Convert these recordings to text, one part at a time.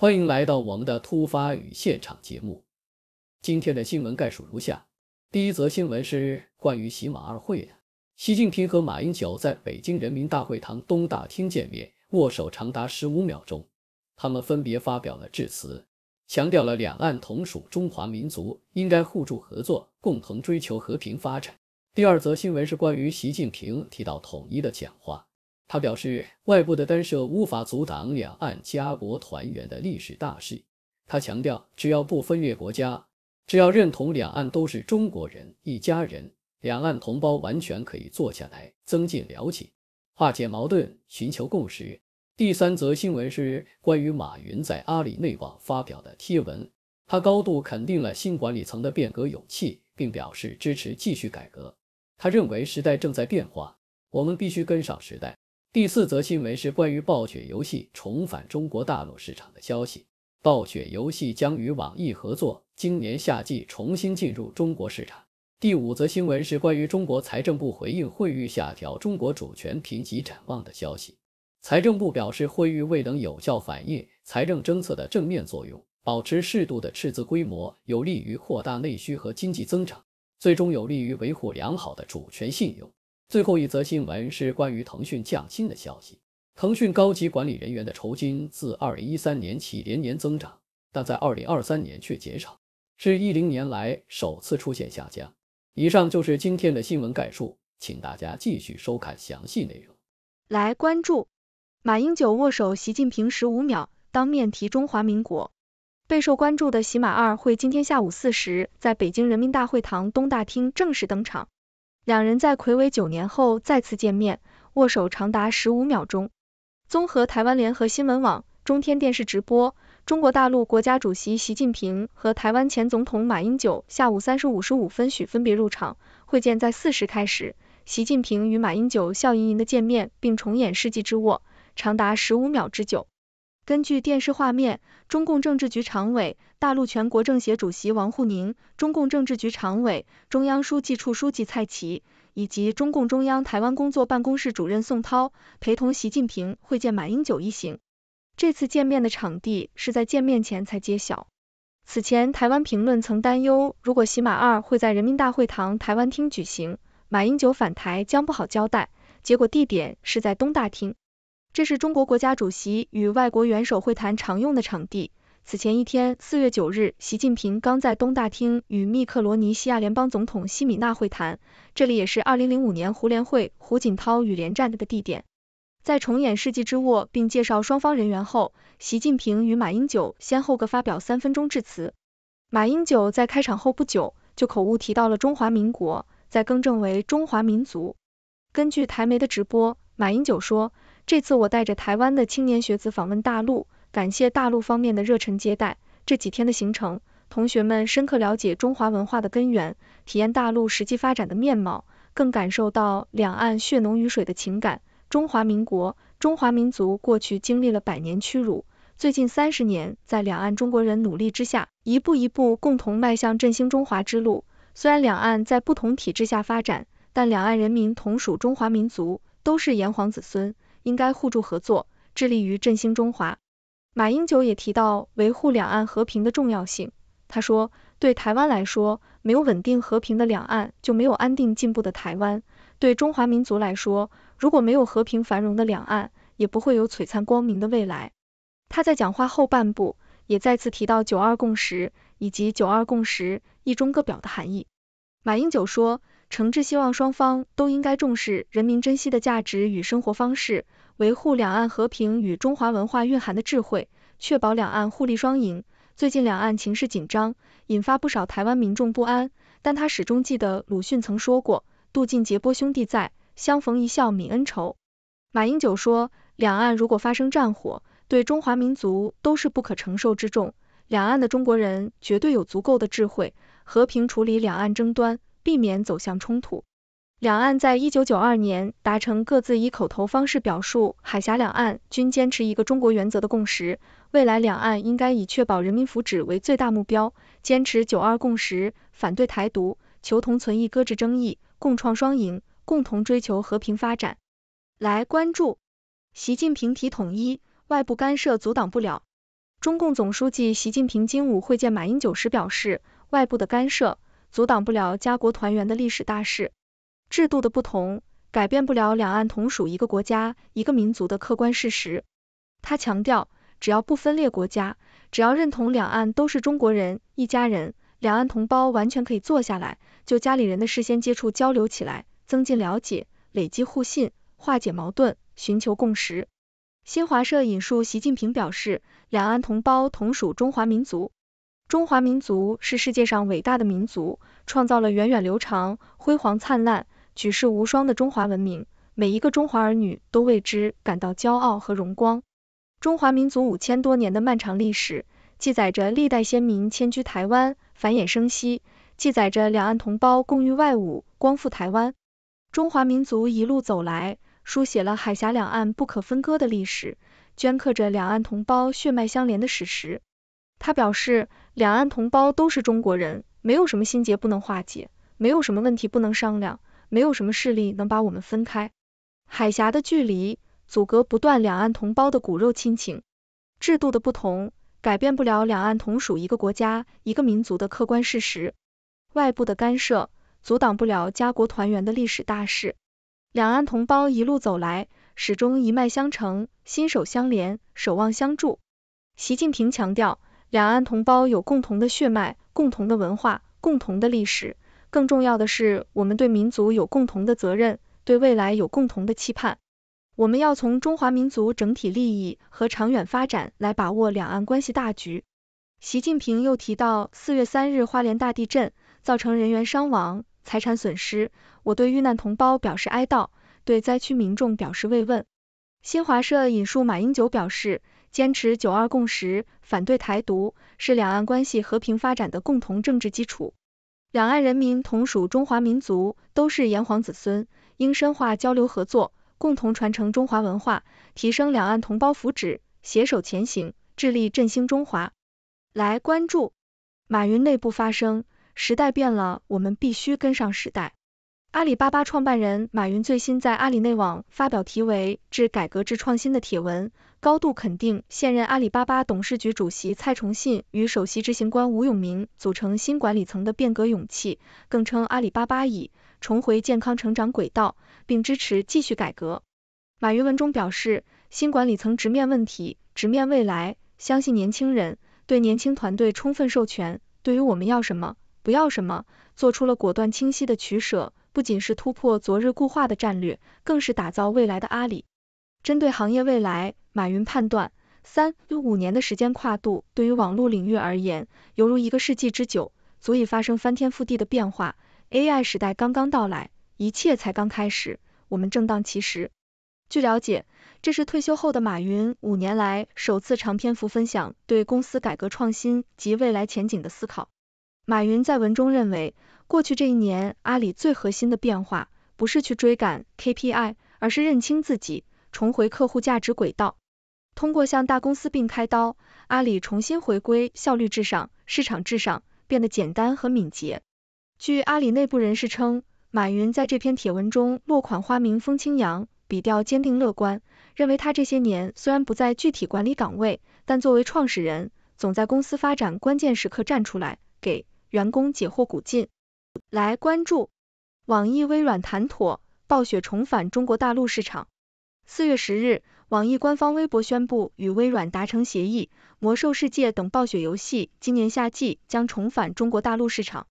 欢迎来到我们的突发与现场节目。今天的新闻概述如下：第一则新闻是关于习马二会的，习近平和马英九在北京人民大会堂东大厅见面，握手长达十五秒钟。他们分别发表了致辞，强调了两岸同属中华民族，应该互助合作，共同追求和平发展。第二则新闻是关于习近平提到统一的讲话。他表示，外部的干涉无法阻挡两岸家国团圆的历史大事。他强调，只要不分裂国家，只要认同两岸都是中国人一家人，两岸同胞完全可以坐下来增进了解，化解矛盾，寻求共识。第三则新闻是关于马云在阿里内网发表的贴文，他高度肯定了新管理层的变革勇气，并表示支持继续改革。他认为时代正在变化，我们必须跟上时代。第四则新闻是关于暴雪游戏重返中国大陆市场的消息。暴雪游戏将与网易合作，今年夏季重新进入中国市场。第五则新闻是关于中国财政部回应惠誉下调中国主权评级展望的消息。财政部表示，惠誉未能有效反映财政政策的正面作用，保持适度的赤字规模有利于扩大内需和经济增长，最终有利于维护良好的主权信用。最后一则新闻是关于腾讯降薪的消息。腾讯高级管理人员的酬金自二零一三年起连年增长，但在二零二三年却减少，是一零年来首次出现下降。以上就是今天的新闻概述，请大家继续收看详细内容。来关注，马英九握手习近平十五秒，当面提中华民国。备受关注的喜马二会今天下午四时，在北京人民大会堂东大厅正式登场。两人在魁违九年后再次见面，握手长达十五秒钟。综合台湾联合新闻网、中天电视直播，中国大陆国家主席习近平和台湾前总统马英九下午三时五十五分许分别入场，会见在四时开始。习近平与马英九笑盈盈的见面，并重演世纪之握，长达十五秒之久。根据电视画面，中共政治局常委、大陆全国政协主席王沪宁，中共政治局常委、中央书记处书记蔡奇，以及中共中央台湾工作办公室主任宋涛陪同习近平会见马英九一行。这次见面的场地是在见面前才揭晓。此前，台湾评论曾担忧，如果喜马二会在人民大会堂台湾厅举行，马英九返台将不好交代。结果，地点是在东大厅。这是中国国家主席与外国元首会谈常用的场地。此前一天，四月九日，习近平刚在东大厅与密克罗尼西亚联邦总统西米纳会谈，这里也是二零零五年胡联会胡锦涛与连战的地点。在重演世纪之握并介绍双方人员后，习近平与马英九先后各发表三分钟致辞。马英九在开场后不久就口误提到了中华民国，再更正为中华民族。根据台媒的直播，马英九说。这次我带着台湾的青年学子访问大陆，感谢大陆方面的热忱接待。这几天的行程，同学们深刻了解中华文化的根源，体验大陆实际发展的面貌，更感受到两岸血浓于水的情感。中华民国、中华民族过去经历了百年屈辱，最近三十年在两岸中国人努力之下，一步一步共同迈向振兴中华之路。虽然两岸在不同体制下发展，但两岸人民同属中华民族，都是炎黄子孙。应该互助合作，致力于振兴中华。马英九也提到维护两岸和平的重要性。他说，对台湾来说，没有稳定和平的两岸，就没有安定进步的台湾；对中华民族来说，如果没有和平繁荣的两岸，也不会有璀璨光明的未来。他在讲话后半部也再次提到九二共识以及九二共识一中各表的含义。马英九说。诚挚希望双方都应该重视人民珍惜的价值与生活方式，维护两岸和平与中华文化蕴含的智慧，确保两岸互利双赢。最近两岸情势紧张，引发不少台湾民众不安，但他始终记得鲁迅曾说过：“渡尽劫波兄弟在，相逢一笑泯恩仇。”马英九说，两岸如果发生战火，对中华民族都是不可承受之重。两岸的中国人绝对有足够的智慧，和平处理两岸争端。避免走向冲突。两岸在一九九二年达成各自以口头方式表述海峡两岸均坚持一个中国原则的共识。未来两岸应该以确保人民福祉为最大目标，坚持九二共识，反对台独，求同存异，搁置争议，共创双赢，共同追求和平发展。来关注习近平提统一，外部干涉阻挡不了。中共总书记习近平金五会见马英九时表示，外部的干涉。阻挡不了家国团圆的历史大事。制度的不同改变不了两岸同属一个国家、一个民族的客观事实。他强调，只要不分裂国家，只要认同两岸都是中国人一家人，两岸同胞完全可以坐下来，就家里人的事先接触交流起来，增进了解，累积互信，化解矛盾，寻求共识。新华社引述习近平表示，两岸同胞同属中华民族。中华民族是世界上伟大的民族，创造了源远流长、辉煌灿烂、举世无双的中华文明，每一个中华儿女都为之感到骄傲和荣光。中华民族五千多年的漫长历史，记载着历代先民迁居台湾、繁衍生息，记载着两岸同胞共御外侮、光复台湾。中华民族一路走来，书写了海峡两岸不可分割的历史，镌刻着两岸同胞血脉相连的史实。他表示，两岸同胞都是中国人，没有什么心结不能化解，没有什么问题不能商量，没有什么势力能把我们分开。海峡的距离阻隔不断两岸同胞的骨肉亲情，制度的不同改变不了两岸同属一个国家、一个民族的客观事实，外部的干涉阻挡不了家国团圆的历史大势。两岸同胞一路走来，始终一脉相承，心手相连，守望相助。习近平强调。两岸同胞有共同的血脉、共同的文化、共同的历史，更重要的是，我们对民族有共同的责任，对未来有共同的期盼。我们要从中华民族整体利益和长远发展来把握两岸关系大局。习近平又提到，四月三日花莲大地震造成人员伤亡、财产损失，我对遇难同胞表示哀悼，对灾区民众表示慰问。新华社引述马英九表示。坚持“九二共识”，反对台独，是两岸关系和平发展的共同政治基础。两岸人民同属中华民族，都是炎黄子孙，应深化交流合作，共同传承中华文化，提升两岸同胞福祉，携手前行，致力振兴中华。来关注，马云内部发声：时代变了，我们必须跟上时代。阿里巴巴创办人马云最新在阿里内网发表题为“致改革、至创新”的帖文，高度肯定现任阿里巴巴董事局主席蔡崇信与首席执行官吴永明组成新管理层的变革勇气，更称阿里巴巴已重回健康成长轨道，并支持继续改革。马云文中表示，新管理层直面问题，直面未来，相信年轻人，对年轻团队充分授权，对于我们要什么、不要什么，做出了果断清晰的取舍。不仅是突破昨日固化的战略，更是打造未来的阿里。针对行业未来，马云判断，三五年的时间跨度对于网络领域而言，犹如一个世纪之久，足以发生翻天覆地的变化。AI 时代刚刚到来，一切才刚开始，我们正当其时。据了解，这是退休后的马云五年来首次长篇幅分享对公司改革创新及未来前景的思考。马云在文中认为。过去这一年，阿里最核心的变化不是去追赶 KPI，而是认清自己，重回客户价值轨道。通过向大公司并开刀，阿里重新回归效率至上、市场至上，变得简单和敏捷。据阿里内部人士称，马云在这篇帖文中落款花名“风清扬”，笔调坚定乐观，认为他这些年虽然不在具体管理岗位，但作为创始人，总在公司发展关键时刻站出来，给员工解惑鼓劲。来关注！网易微软谈妥，暴雪重返中国大陆市场。四月十日，网易官方微博宣布与微软达成协议，魔兽世界等暴雪游戏今年夏季将重返中国大陆市场。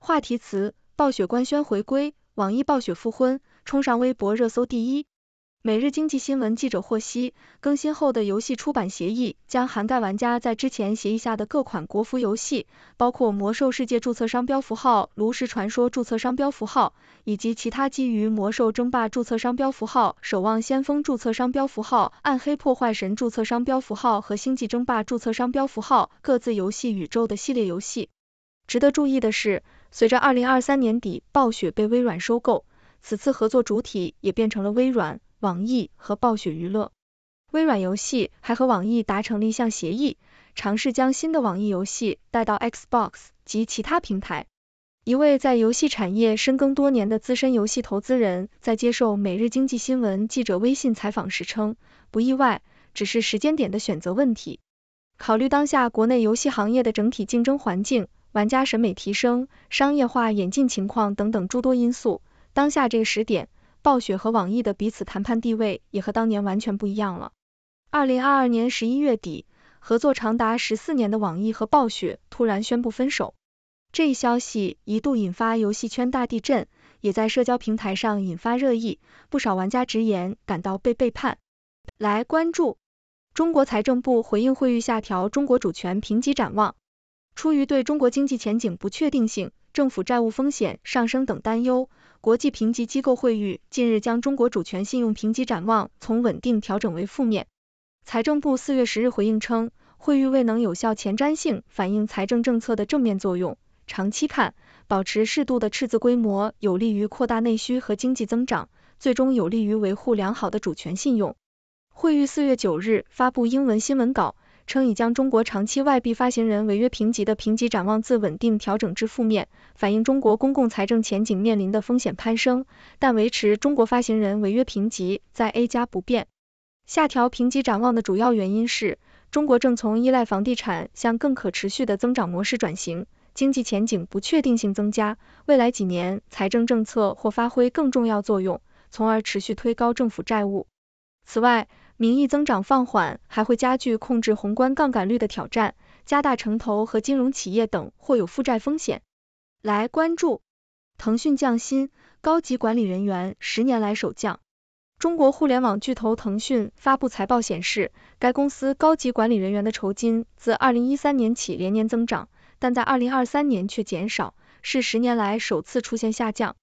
话题词：暴雪官宣回归，网易暴雪复婚，冲上微博热搜第一。每日经济新闻记者获悉，更新后的游戏出版协议将涵盖玩家在之前协议下的各款国服游戏，包括《魔兽世界》注册商标符号、《炉石传说》注册商标符号，以及其他基于《魔兽争霸》注册商标符号、《守望先锋》注册商标符号、《暗黑破坏神》注册商标符号和《星际争霸》注册商标符号各自游戏宇宙的系列游戏。值得注意的是，随着2023年底暴雪被微软收购，此次合作主体也变成了微软。网易和暴雪娱乐、微软游戏还和网易达成了一项协议，尝试将新的网易游戏带到 Xbox 及其他平台。一位在游戏产业深耕多年的资深游戏投资人在接受每日经济新闻记者微信采访时称，不意外，只是时间点的选择问题。考虑当下国内游戏行业的整体竞争环境、玩家审美提升、商业化演进情况等等诸多因素，当下这个时点。暴雪和网易的彼此谈判地位也和当年完全不一样了。二零二二年十一月底，合作长达十四年的网易和暴雪突然宣布分手，这一消息一度引发游戏圈大地震，也在社交平台上引发热议，不少玩家直言感到被背叛。来关注中国财政部回应会议下调中国主权评级展望，出于对中国经济前景不确定性、政府债务风险上升等担忧。国际评级机构会议近日将中国主权信用评级展望从稳定调整为负面。财政部四月十日回应称，会议未能有效前瞻性反映财政政策的正面作用，长期看，保持适度的赤字规模有利于扩大内需和经济增长，最终有利于维护良好的主权信用。会议四月九日发布英文新闻稿。称已将中国长期外币发行人违约评级的评级展望自稳定调整至负面，反映中国公共财政前景面临的风险攀升，但维持中国发行人违约评级在 A 加不变。下调评级展望的主要原因是中国正从依赖房地产向更可持续的增长模式转型，经济前景不确定性增加，未来几年财政政策或发挥更重要作用，从而持续推高政府债务。此外，名义增长放缓，还会加剧控制宏观杠杆率的挑战，加大城投和金融企业等或有负债风险。来关注，腾讯降薪，高级管理人员十年来首降。中国互联网巨头腾讯发布财报显示，该公司高级管理人员的酬金自二零一三年起连年增长，但在二零二三年却减少，是十年来首次出现下降。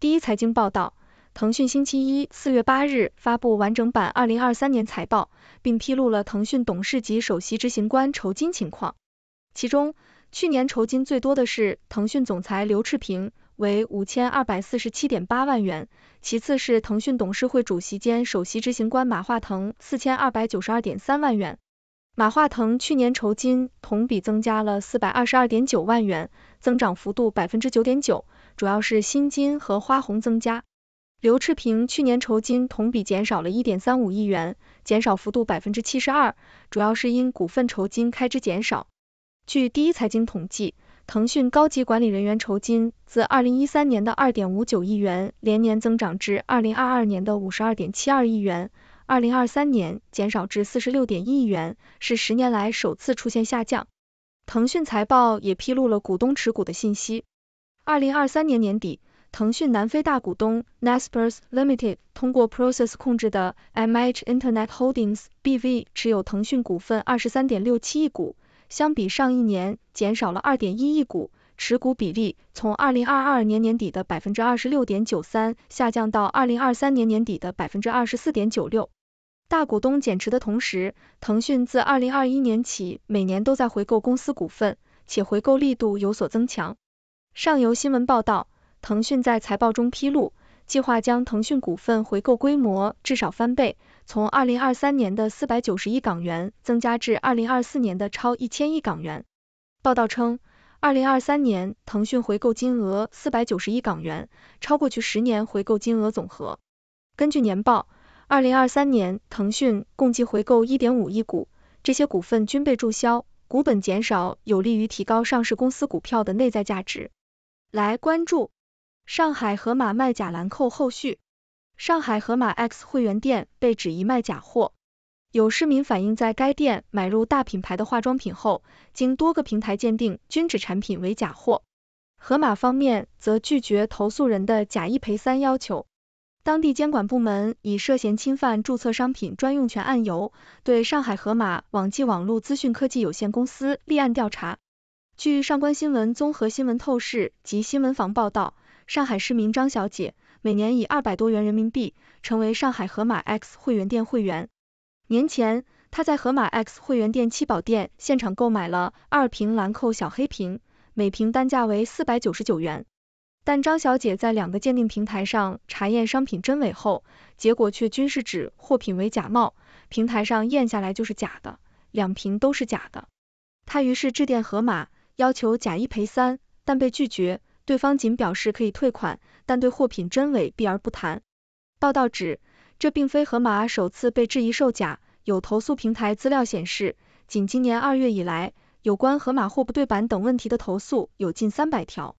第一财经报道。腾讯星期一四月八日发布完整版二零二三年财报，并披露了腾讯董事及首席执行官酬金情况。其中，去年酬金最多的是腾讯总裁刘炽平为五千二百四十七点八万元，其次是腾讯董事会主席兼首席执行官马化腾四千二百九十二点三万元。马化腾去年酬金同比增加了四百二十二点九万元，增长幅度百分之九点九，主要是薪金和花红增加。刘炽平去年酬金同比减少了一点三五亿元，减少幅度百分之七十二，主要是因股份酬金开支减少。据第一财经统计，腾讯高级管理人员酬金自二零一三年的二点五九亿元，连年增长至二零二二年的五十二点七二亿元，二零二三年减少至四十六点一亿元，是十年来首次出现下降。腾讯财报也披露了股东持股的信息，二零二三年年底。腾讯南非大股东 Nasper's Limited 通过 Process 控制的 MH Internet Holdings BV 持有腾讯股份23.67亿股，相比上一年减少了2.1亿股，持股比例从2022年年底的26.93%下降到2023年年底的24.96%。大股东减持的同时，腾讯自2021年起每年都在回购公司股份，且回购力度有所增强。上游新闻报道。腾讯在财报中披露，计划将腾讯股份回购规模至少翻倍，从二零二三年的四百九十亿港元增加至二零二四年的超一千亿港元。报道称，二零二三年腾讯回购金额四百九十亿港元，超过去十年回购金额总和。根据年报，二零二三年腾讯共计回购一点五亿股，这些股份均被注销，股本减少有利于提高上市公司股票的内在价值。来关注。上海盒马卖假兰蔻后续，上海盒马 X 会员店被指一卖假货，有市民反映在该店买入大品牌的化妆品后，经多个平台鉴定均指产品为假货。盒马方面则拒绝投诉人的假一赔三要求。当地监管部门以涉嫌侵犯注册商品专用权案由，对上海盒马网际网络资讯科技有限公司立案调查。据上官新闻综合新闻透视及新闻坊报道。上海市民张小姐每年以二百多元人民币成为上海盒马 X 会员店会员。年前，她在盒马 X 会员店七宝店现场购买了二瓶兰蔻小黑瓶，每瓶单价为四百九十九元。但张小姐在两个鉴定平台上查验商品真伪后，结果却均是指货品为假冒，平台上验下来就是假的，两瓶都是假的。她于是致电盒马，要求假一赔三，但被拒绝。对方仅表示可以退款，但对货品真伪避而不谈。报道指，这并非盒马首次被质疑售假，有投诉平台资料显示，仅今年二月以来，有关盒马货不对版等问题的投诉有近三百条。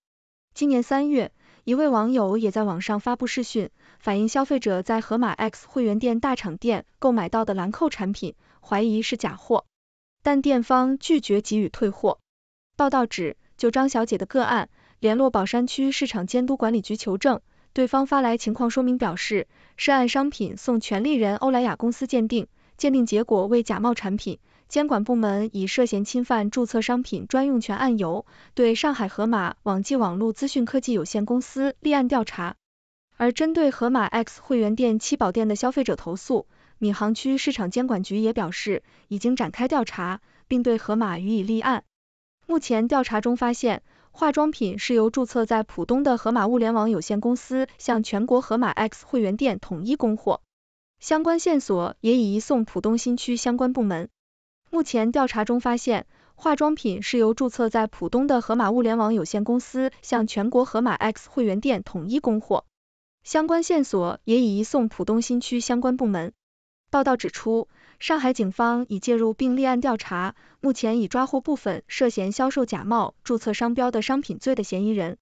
今年三月，一位网友也在网上发布视讯，反映消费者在盒马 X 会员店大厂店购买到的兰蔻产品，怀疑是假货，但店方拒绝给予退货。报道指，就张小姐的个案。联络宝山区市场监督管理局求证，对方发来情况说明表示，涉案商品送权利人欧莱雅公司鉴定，鉴定结果为假冒产品，监管部门以涉嫌侵犯注册商品专用权案由，对上海河马网际网络资讯科技有限公司立案调查。而针对河马 X 会员店七宝店的消费者投诉，闵行区市场监管局也表示已经展开调查，并对河马予以立案。目前调查中发现。化妆品是由注册在浦东的盒马物联网有限公司向全国盒马 X 会员店统一供货，相关线索也已移送浦东新区相关部门。目前调查中发现，化妆品是由注册在浦东的盒马物联网有限公司向全国盒马 X 会员店统一供货，相关线索也已移送浦东新区相关部门。报道指出。上海警方已介入并立案调查，目前已抓获部分涉嫌销售假冒注册商标的商品罪的嫌疑人。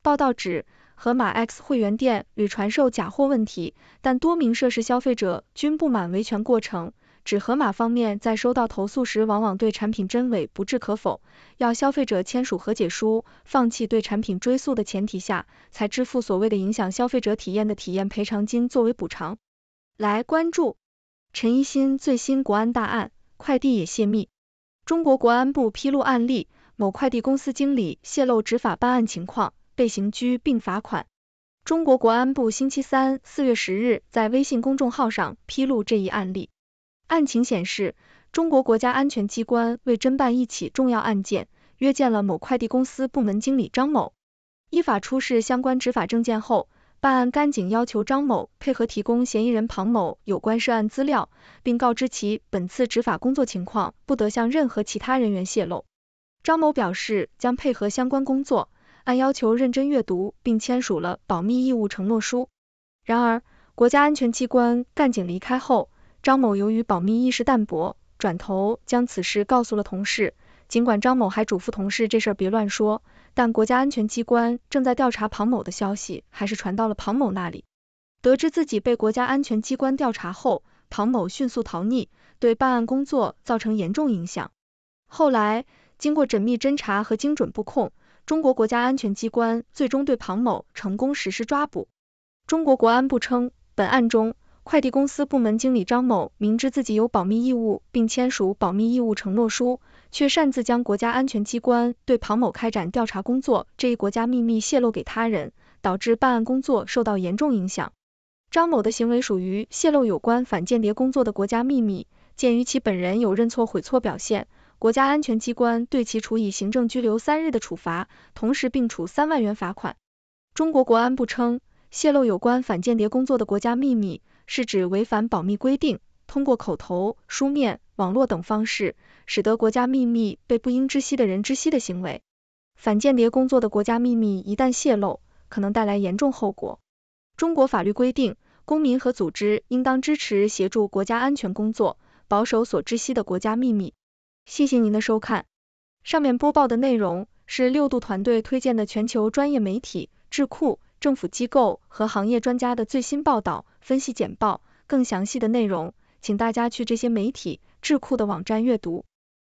报道指，盒马 X 会员店屡传授假货问题，但多名涉事消费者均不满维权过程，指盒马方面在收到投诉时，往往对产品真伪不置可否，要消费者签署和解书，放弃对产品追诉的前提下，才支付所谓的影响消费者体验的体验赔偿金作为补偿。来关注。陈一新最新国安大案，快递也泄密。中国国安部披露案例，某快递公司经理泄露执法办案情况，被刑拘并罚款。中国国安部星期三四月十日在微信公众号上披露这一案例。案情显示，中国国家安全机关为侦办一起重要案件，约见了某快递公司部门经理张某，依法出示相关执法证件后。办案干警要求张某配合提供嫌疑人庞某有关涉案资料，并告知其本次执法工作情况不得向任何其他人员泄露。张某表示将配合相关工作，按要求认真阅读并签署了保密义务承诺书。然而，国家安全机关干警离开后，张某由于保密意识淡薄，转头将此事告诉了同事。尽管张某还嘱咐同事这事儿别乱说。但国家安全机关正在调查庞某的消息，还是传到了庞某那里。得知自己被国家安全机关调查后，庞某迅速逃匿，对办案工作造成严重影响。后来，经过缜密侦查和精准布控，中国国家安全机关最终对庞某成功实施抓捕。中国国安部称，本案中，快递公司部门经理张某明知自己有保密义务，并签署保密义务承诺书。却擅自将国家安全机关对庞某开展调查工作这一国家秘密泄露给他人，导致办案工作受到严重影响。张某的行为属于泄露有关反间谍工作的国家秘密。鉴于其本人有认错悔错表现，国家安全机关对其处以行政拘留三日的处罚，同时并处三万元罚款。中国国安部称，泄露有关反间谍工作的国家秘密，是指违反保密规定，通过口头、书面、网络等方式。使得国家秘密被不应知悉的人知悉的行为，反间谍工作的国家秘密一旦泄露，可能带来严重后果。中国法律规定，公民和组织应当支持协助国家安全工作，保守所知悉的国家秘密。谢谢您的收看，上面播报的内容是六度团队推荐的全球专业媒体、智库、政府机构和行业专家的最新报道、分析简报。更详细的内容，请大家去这些媒体、智库的网站阅读。